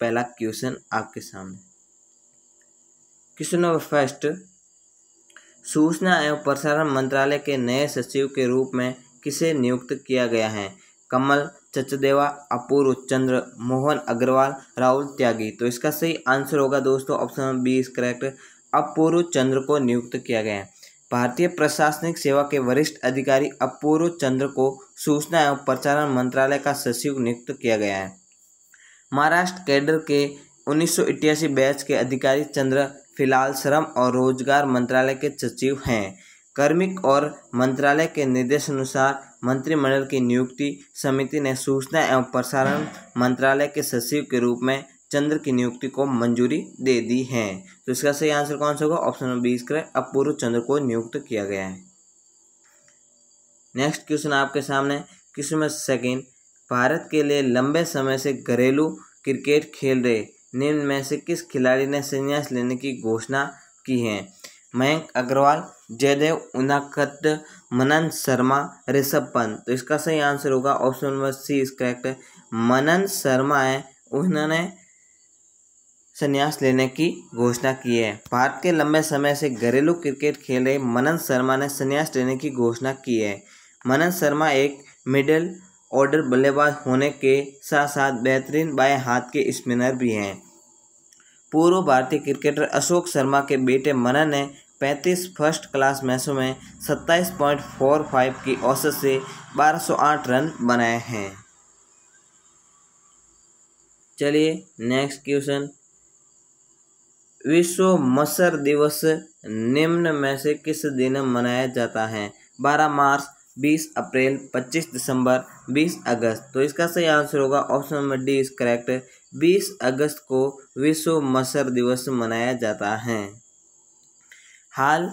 पहला क्वेश्चन आपके सामने क्वेश्चन नंबर फर्स्ट सूचना एवं प्रसारण मंत्रालय के नए सचिव के रूप में किसे नियुक्त किया गया है कमल चचदेवा अपूर्व चंद्र मोहन अग्रवाल राहुल त्यागी तो इसका सही आंसर होगा दोस्तों option number B correct Apurva Chandra को नियुक्त किया गया है भारतीय प्रशासनिक सेवा के वरिष्ठ अधिकारी अपूर्व चंद्र को सूचना एवं प्रसारण मंत्रालय का सचिव नियुक्त किया गया है महाराष्ट्र कैडर के उन्नीस बैच के अधिकारी चंद्र फिलहाल श्रम और रोजगार मंत्रालय के सचिव हैं कार्मिक और मंत्रालय के निर्देशानुसार मंत्रिमंडल की नियुक्ति समिति ने सूचना एवं प्रसारण मंत्रालय के सचिव के रूप में चंद्र की नियुक्ति को मंजूरी दे दी है तो इसका सही आंसर कौन सा होगा ऑप्शन नंबर बीस करें अपूर्व चंद्र को नियुक्त किया गया है नेक्स्ट क्वेश्चन आपके सामने क्वेश्चन नंबर सेकेंड भारत के लिए लंबे समय से घरेलू क्रिकेट खेल रहे निम्न में से किस खिलाड़ी ने संन्यास लेने की घोषणा की है मयंक अग्रवाल जयदेव उनाकट मनन शर्मा ऋषभ पंत तो इसका सही आंसर होगा option number C is correct Manan Sharma है उन्होंने संन्यास लेने की घोषणा की है भारत के लंबे समय से घरेलू क्रिकेट खेल रहे मनन शर्मा ने संन्यास लेने की घोषणा की है मनन शर्मा एक मिडिल ऑर्डर बल्लेबाज होने के साथ साथ बेहतरीन बाएं हाथ के स्पिनर भी हैं पूर्व भारतीय क्रिकेटर अशोक शर्मा के बेटे मनन ने 35 फर्स्ट क्लास मैचों में 27.45 की औसत से 1208 रन बनाए हैं चलिए नेक्स्ट क्वेश्चन विश्व मसर दिवस निम्न में से किस दिन मनाया जाता है 12 मार्च 20 अप्रैल 25 दिसंबर 20 अगस्त तो इसका सही आंसर होगा option number D is correct 20 अगस्त को विश्व मसर दिवस मनाया जाता है हाल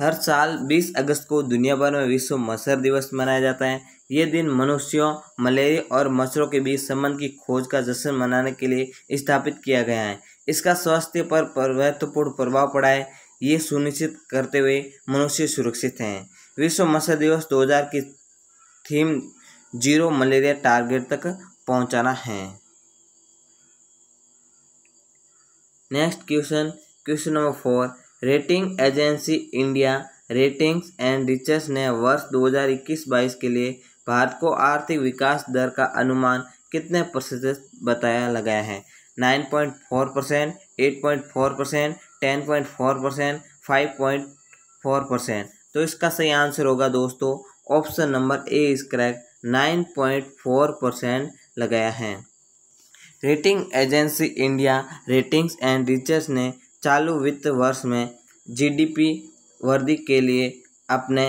हर साल 20 अगस्त को दुनिया भर में विश्व मसर दिवस मनाया जाता है ये दिन मनुष्यों मलेरिया और मच्छरों के बीच संबंध की खोज का जश्न मनाने के लिए स्थापित किया गया है इसका स्वास्थ्य पर महत्वपूर्ण प्रभाव पड़ा है ये सुनिश्चित करते हुए मनुष्य सुरक्षित हैं विश्व मत्स्य दिवस 2000 की थीम जीरो मलेरिया टारगेट तक पहुंचाना है next question question number four rating agency India ratings and research ने वर्ष 2021-22 के लिए भारत को आर्थिक विकास दर का अनुमान कितने प्रतिशत बताया लगाया है 9.4 percent eight point four percent ten point four percent five point four percent तो इसका सही आंसर होगा दोस्तों option number A is correct nine point four percent लगाया है rating agency India ratings and research ने चालू वित्त वर्ष में जीडीपी वृद्धि के लिए अपने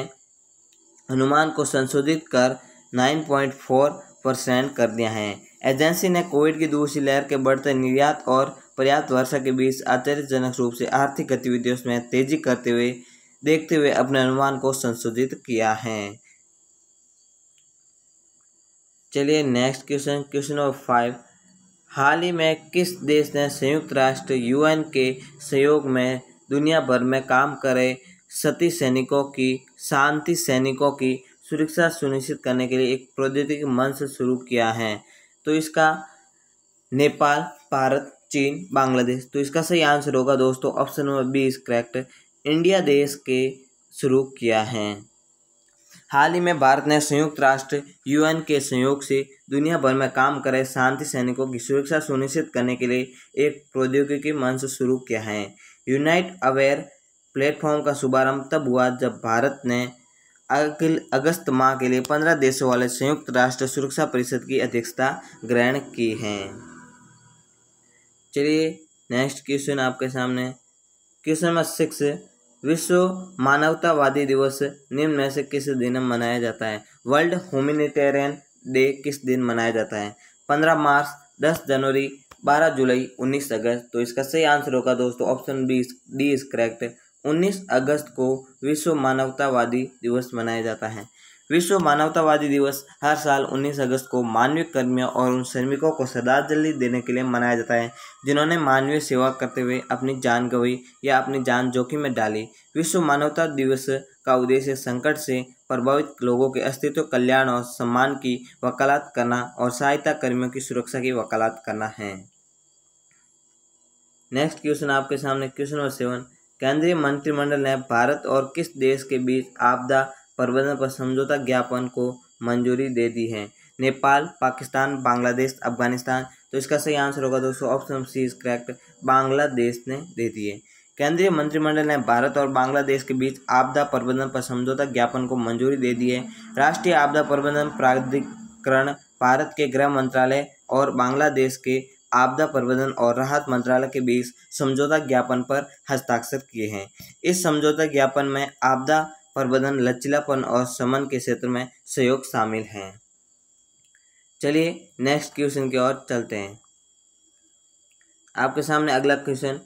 अनुमान को संशोधित कर नाइन पॉइंट फोर परसेंट कर दिया है एजेंसी ने कोविड की दूसरी लहर के बढ़ते निर्यात और पर्याप्त वर्षा के बीच आश्चर्यजनक रूप से आर्थिक गतिविधियों में तेजी करते हुए देखते हुए अपने अनुमान को संशोधित किया है चलिए next question question number five हाल ही में किस देश ने संयुक्त राष्ट्र यूएन के सहयोग में दुनिया भर में काम करे सती सैनिकों की शांति सैनिकों की सुरक्षा सुनिश्चित करने के लिए एक प्रौद्योगिकी मंच शुरू किया है तो इसका नेपाल भारत चीन बांग्लादेश तो इसका सही आंसर होगा दोस्तों option number B is correct India देश के शुरू किया है हाल ही में भारत ने संयुक्त राष्ट्र यूएन के सहयोग से दुनिया भर में काम कर रहे शांति सैनिकों की सुरक्षा सुनिश्चित करने के लिए एक प्रौद्योगिकी मंच शुरू किया है यूनाइट अवेयर प्लेटफॉर्म का शुभारंभ तब हुआ जब भारत ने अगले अगस्त माह के लिए पंद्रह देशों वाले संयुक्त राष्ट्र सुरक्षा परिषद की अध्यक्षता ग्रहण की है चलिए नेक्स्ट क्वेश्चन आपके सामने क्वेश्चन नंबर सिक्स विश्व मानवतावादी दिवस निम्न में से किस दिन मनाया जाता है वर्ल्ड ह्यूमिटेरियन डे किस दिन मनाया जाता है पंद्रह मार्च दस जनवरी बारह जुलाई उन्नीस अगस्त तो इसका सही आंसर होगा दोस्तों option B D is correct उन्नीस अगस्त को विश्व मानवतावादी दिवस मनाया जाता है विश्व मानवतावादी दिवस हर साल 19 अगस्त को मानवीय कर्मियों और उन श्रमिकों को श्रद्धांजलि देने के लिए मनाया जाता है जिन्होंने मानवीय सेवा करते हुए अपनी जान गवाई या अपनी जान जोखिम में डाली विश्व मानवता दिवस का उद्देश्य संकट से प्रभावित लोगों के अस्तित्व कल्याण और सम्मान की वकालत करना और सहायता कर्मियों की सुरक्षा की वकालत करना है नेक्स्ट क्वेश्चन आपके सामने क्वेश्चन नंबर सेवन केंद्रीय मंत्रिमंडल ने भारत और किस देश के बीच आपदा प्रबंधन पर समझौता ज्ञापन को मंजूरी दे दी है नेपाल पाकिस्तान बांग्लादेश अफगानिस्तान तो इसका सही आंसर होगा दोस्तों option C is correct Bangladesh ने दे दिए केंद्रीय मंत्रिमंडल ने भारत और बांग्लादेश के बीच आपदा प्रबंधन पर समझौता ज्ञापन को मंजूरी दे दी है राष्ट्रीय आपदा प्रबंधन प्राधिकरण भारत के गृह मंत्रालय और बांग्लादेश के आपदा प्रबंधन और राहत मंत्रालय के बीच समझौता ज्ञापन पर हस्ताक्षर किए हैं इस समझौता ज्ञापन में आपदा प्रबंधन लचीलापन और समन के क्षेत्र में सहयोग शामिल हैं चलिए नेक्स्ट क्वेश्चन की ओर चलते हैं आपके सामने अगला क्वेश्चन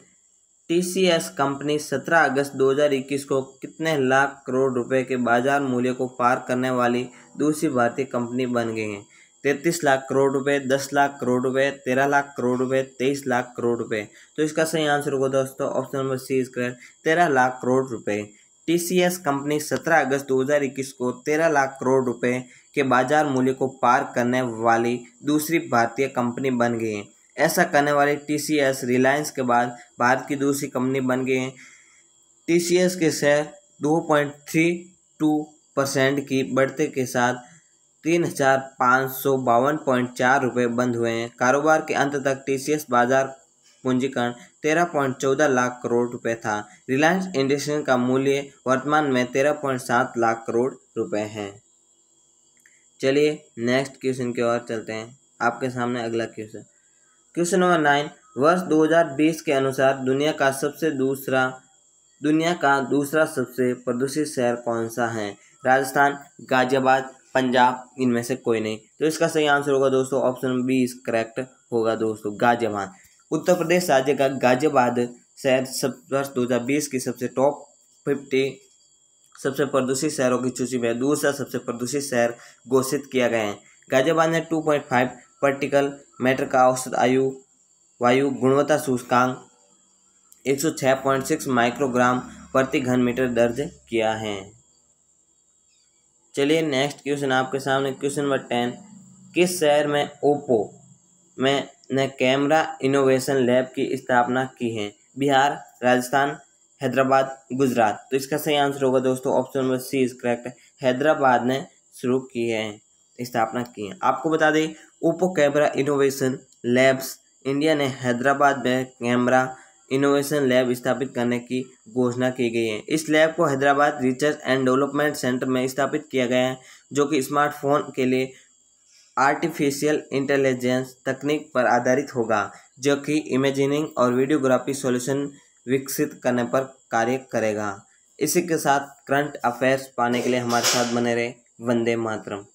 टीसीएस कंपनी 17 अगस्त 2021 को कितने लाख करोड़ रुपए के बाजार मूल्य को पार करने वाली दूसरी भारतीय कंपनी बन गई है तैतीस लाख करोड़ रुपए दस लाख करोड़ रुपए तेरह लाख करोड़ रुपए तेईस लाख करोड़ रुपए तो इसका सही आंसर होगा दोस्तों ऑप्शन नंबर सी इसका तेरह लाख करोड़ रुपए टीसीएस कंपनी 17 अगस्त 2021 को 13 लाख करोड़ रुपए के बाजार मूल्य को पार करने वाली दूसरी भारतीय कंपनी बन गई है ऐसा करने वाली टीसीएस रिलायंस के बाद भारत की दूसरी कंपनी बन गई है टीसीएस के शेयर 2.32 परसेंट की बढ़ते के साथ तीन हजार पाँच सौ बावन पॉइंट चार रुपये बंद हुए हैं कारोबार के अंत तक टीसीएस बाजार पूंजीकरण तेरह पॉइंट चौदह लाख करोड़ रुपए था रिलायंस इंडस्ट्रीज का मूल्य वर्तमान में तेरह पॉइंट सात लाख करोड़ रुपए है चलिए नेक्स्ट क्वेश्चन की ओर चलते हैं आपके सामने अगला क्वेश्चन क्वेश्चन नंबर नाइन वर्ष 2020 के अनुसार दुनिया का सबसे दूसरा दुनिया का दूसरा सबसे प्रदूषित शहर कौन सा है राजस्थान गाजियाबाद पंजाब इनमें से कोई नहीं तो इसका सही आंसर होगा दोस्तों ऑप्शन बी इज करेक्ट होगा दोस्तों गाजियाबाद उत्तर प्रदेश राज्य का गाजियाबाद शहर सब वर्ष दो की सबसे टॉप फिफ्टी सबसे प्रदूषित शहरों की सूची में दूसरा सबसे प्रदूषित शहर घोषित किया गया है गाजियाबाद ने 2.5 पर्टिकल मीटर का औसत आयु वायु गुणवत्ता सूचकांक 106.6 माइक्रोग्राम प्रति घन मीटर दर्ज किया है चलिए नेक्स्ट क्वेश्चन आपके सामने क्वेश्चन नंबर टेन किस शहर में ओप्पो में ने कैमरा इनोवेशन लैब की स्थापना की है बिहार राजस्थान हैदराबाद गुजरात तो इसका सही आंसर होगा दोस्तों option number C is correct Hyderabad ने शुरू की है स्थापना की है आपको बता दें Oppo camera innovation labs India ने हैदराबाद में कैमरा इनोवेशन लैब स्थापित करने की घोषणा की गई है इस लैब को Hyderabad research and development centre में स्थापित किया गया है जो कि स्मार्टफोन के लिए आर्टिफिशियल इंटेलिजेंस तकनीक पर आधारित होगा जो कि इमेजिनिंग और वीडियोग्राफी सॉल्यूशन विकसित करने पर कार्य करेगा इसी के साथ करंट अफेयर्स पाने के लिए हमारे साथ बने रहे वंदे मातरम